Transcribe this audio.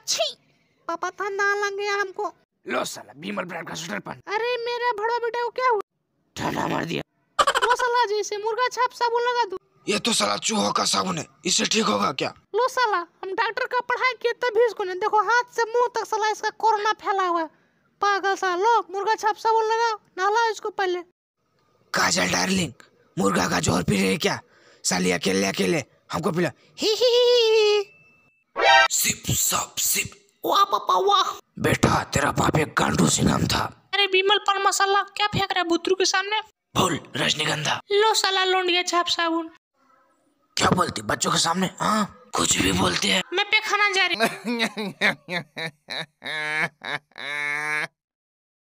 अच्छी पापा था ना लग गया हमको लो साला बीमल ब्रांड का स्वेटर पहन अरे मेरा भड़वा बेटा वो क्या हुआ ठंडा मार दिया लो साला जैसे मुर्गा छाप साबुन लगा दो ये तो साला चूहों का साबुन है इससे ठीक होगा क्या लो साला हम डॉक्टर का पढ़ाई किए भी इसको देखो हाथ से मुंह तक साला इसका कोरोना फैला हुआ पागल सा लो मुर्गा छाप साबुन लगा नहला इसको पहले काजल डार्लिंग मुर्गा का जोर पी रही क्या साली अकेले अकेले हमको पिला ही ही ही, ही, ही। सब सिप वाह पापा वाह बेटा तेरा बाप एक गांडू सी नाम था अरे बिमल पान मसाला क्या फेंक रहा है बुतरू के सामने भूल रजनीगंधा लो साला लोंडिया छाप साबुन क्या बोलती बच्चों के सामने हाँ कुछ भी बोलती है मैं पे खाना जा रही